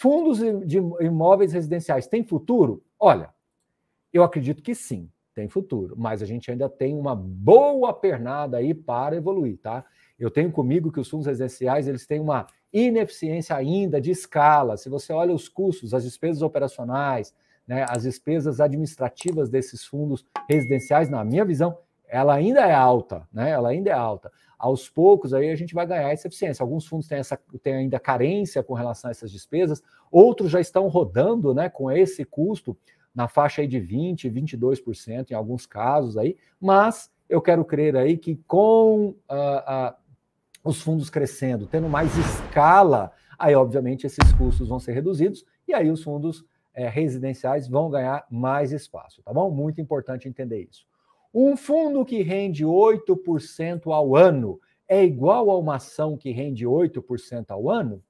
Fundos de imóveis residenciais têm futuro? Olha, eu acredito que sim, tem futuro, mas a gente ainda tem uma boa pernada aí para evoluir, tá? Eu tenho comigo que os fundos residenciais, eles têm uma ineficiência ainda de escala. Se você olha os custos, as despesas operacionais, né, as despesas administrativas desses fundos residenciais, na minha visão, ela ainda é alta, né? Ela ainda é alta. Aos poucos aí a gente vai ganhar essa eficiência. Alguns fundos têm, essa, têm ainda carência com relação a essas despesas, outros já estão rodando, né, com esse custo na faixa aí de 20, 22% em alguns casos aí, mas eu quero crer aí que com uh, uh, os fundos crescendo, tendo mais escala, aí obviamente esses custos vão ser reduzidos e aí os fundos eh, residenciais vão ganhar mais espaço, tá bom? Muito importante entender isso. Um fundo que rende 8% ao ano é igual a uma ação que rende 8% ao ano?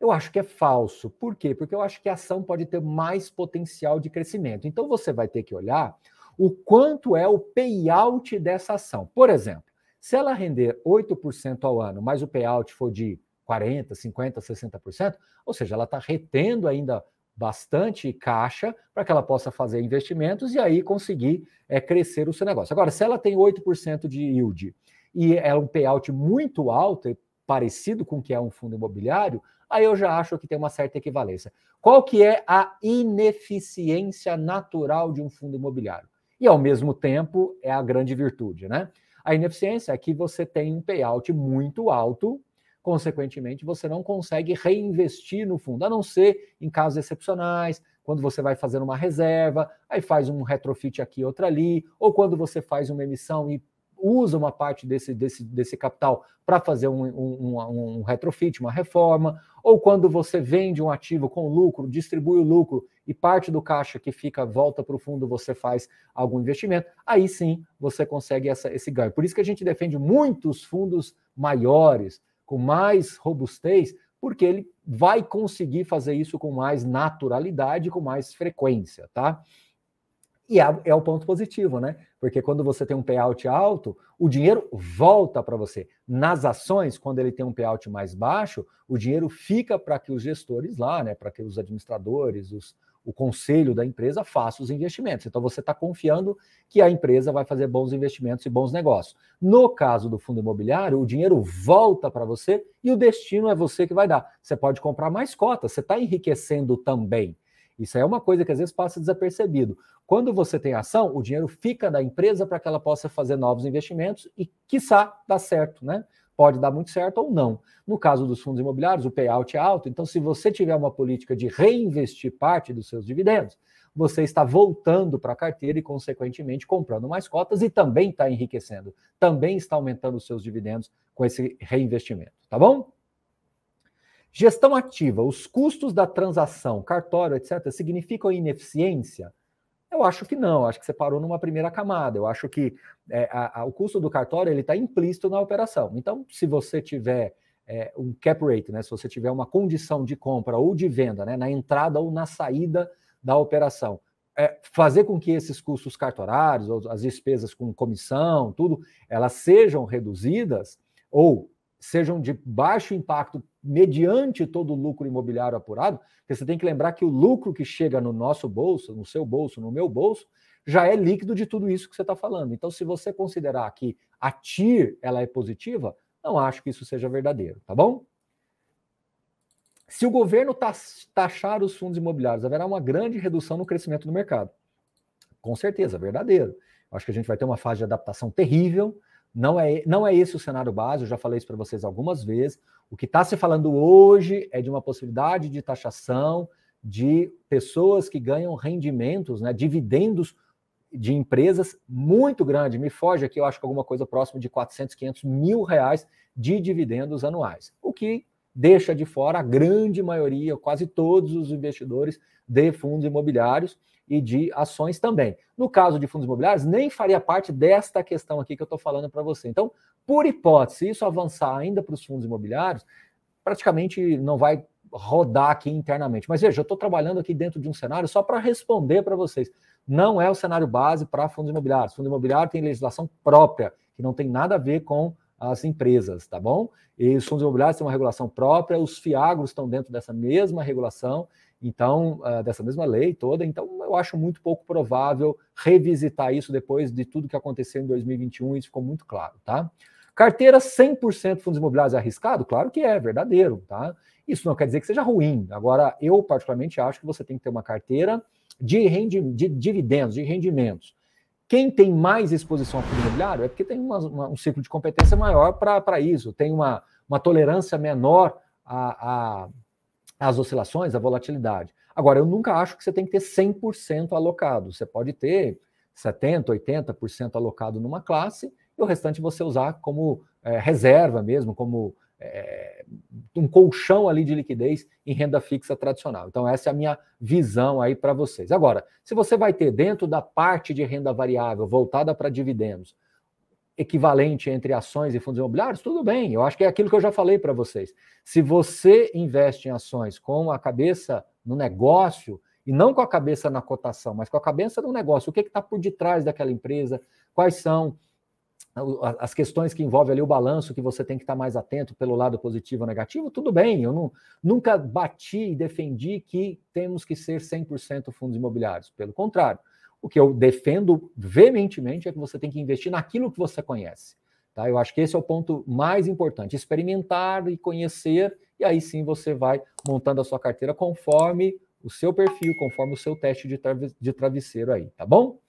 Eu acho que é falso. Por quê? Porque eu acho que a ação pode ter mais potencial de crescimento. Então você vai ter que olhar o quanto é o payout dessa ação. Por exemplo, se ela render 8% ao ano, mas o payout for de 40%, 50%, 60%, ou seja, ela está retendo ainda bastante caixa para que ela possa fazer investimentos e aí conseguir é, crescer o seu negócio. Agora, se ela tem 8% de yield e é um payout muito alto, parecido com o que é um fundo imobiliário, aí eu já acho que tem uma certa equivalência. Qual que é a ineficiência natural de um fundo imobiliário? E ao mesmo tempo é a grande virtude, né? A ineficiência é que você tem um payout muito alto consequentemente, você não consegue reinvestir no fundo, a não ser em casos excepcionais, quando você vai fazer uma reserva, aí faz um retrofit aqui, outra ali, ou quando você faz uma emissão e usa uma parte desse, desse, desse capital para fazer um, um, um, retrofit, uma reforma, ou quando você vende um ativo com lucro, distribui o lucro e parte do caixa que fica volta para o fundo, você faz algum investimento, aí sim você consegue essa, esse ganho. Por isso que a gente defende muitos fundos maiores, com mais robustez, porque ele vai conseguir fazer isso com mais naturalidade, com mais frequência, tá? E é, é o ponto positivo, né? Porque quando você tem um payout alto, o dinheiro volta para você. Nas ações, quando ele tem um payout mais baixo, o dinheiro fica para que os gestores lá, né? Para que os administradores, os, o conselho da empresa faça os investimentos. Então você está confiando que a empresa vai fazer bons investimentos e bons negócios. No caso do fundo imobiliário, o dinheiro volta para você e o destino é você que vai dar. Você pode comprar mais cotas, você está enriquecendo também. Isso é uma coisa que às vezes passa desapercebido. Quando você tem ação, o dinheiro fica da empresa para que ela possa fazer novos investimentos e, quiçá, dá certo, né? pode dar muito certo ou não. No caso dos fundos imobiliários, o payout é alto, então se você tiver uma política de reinvestir parte dos seus dividendos, você está voltando para a carteira e, consequentemente, comprando mais cotas e também está enriquecendo, também está aumentando os seus dividendos com esse reinvestimento, tá bom? Gestão ativa, os custos da transação, cartório, etc., significam ineficiência? Eu acho que não, acho que você parou numa primeira camada. Eu acho que é, a, a, o custo do cartório ele está implícito na operação. Então, se você tiver é, um cap rate, né, se você tiver uma condição de compra ou de venda, né, na entrada ou na saída da operação, é, fazer com que esses custos cartorários, as despesas com comissão, tudo, elas sejam reduzidas, ou sejam de baixo impacto mediante todo o lucro imobiliário apurado, porque você tem que lembrar que o lucro que chega no nosso bolso, no seu bolso, no meu bolso, já é líquido de tudo isso que você está falando. Então, se você considerar que a TIR ela é positiva, não acho que isso seja verdadeiro, tá bom? Se o governo tá, taxar os fundos imobiliários, haverá uma grande redução no crescimento do mercado. Com certeza, verdadeiro. Acho que a gente vai ter uma fase de adaptação terrível não é, não é esse o cenário base, eu já falei isso para vocês algumas vezes. O que está se falando hoje é de uma possibilidade de taxação de pessoas que ganham rendimentos, né, dividendos de empresas muito grande. Me foge aqui, eu acho que alguma coisa próxima de 400, 500 mil reais de dividendos anuais, o que deixa de fora a grande maioria, quase todos os investidores de fundos imobiliários e de ações também. No caso de fundos imobiliários, nem faria parte desta questão aqui que eu estou falando para você. Então, por hipótese, isso avançar ainda para os fundos imobiliários, praticamente não vai rodar aqui internamente. Mas veja, eu estou trabalhando aqui dentro de um cenário só para responder para vocês. Não é o cenário base para fundos imobiliários. Fundo imobiliário tem legislação própria, que não tem nada a ver com as empresas, tá bom? E os fundos imobiliários têm uma regulação própria, os fiagros estão dentro dessa mesma regulação. Então, ah, dessa mesma lei toda, então eu acho muito pouco provável revisitar isso depois de tudo que aconteceu em 2021, isso ficou muito claro, tá? Carteira 100% fundos imobiliários é arriscado? Claro que é, verdadeiro, tá? Isso não quer dizer que seja ruim. Agora, eu particularmente acho que você tem que ter uma carteira de, rendi de dividendos, de rendimentos. Quem tem mais exposição a fundo imobiliário é porque tem uma, uma, um ciclo de competência maior para isso, tem uma, uma tolerância menor a, a as oscilações, a volatilidade. Agora, eu nunca acho que você tem que ter 100% alocado. Você pode ter 70%, 80% alocado numa classe e o restante você usar como é, reserva mesmo, como é, um colchão ali de liquidez em renda fixa tradicional. Então, essa é a minha visão aí para vocês. Agora, se você vai ter dentro da parte de renda variável voltada para dividendos equivalente entre ações e fundos imobiliários, tudo bem. Eu acho que é aquilo que eu já falei para vocês. Se você investe em ações com a cabeça no negócio, e não com a cabeça na cotação, mas com a cabeça no negócio, o que está por detrás daquela empresa, quais são as questões que envolvem ali o balanço que você tem que estar tá mais atento pelo lado positivo ou negativo, tudo bem, eu não, nunca bati e defendi que temos que ser 100% fundos imobiliários, pelo contrário, o que eu defendo veementemente é que você tem que investir naquilo que você conhece. Tá? Eu acho que esse é o ponto mais importante: experimentar e conhecer, e aí sim você vai montando a sua carteira conforme o seu perfil, conforme o seu teste de, travesseiro aí, tá bom?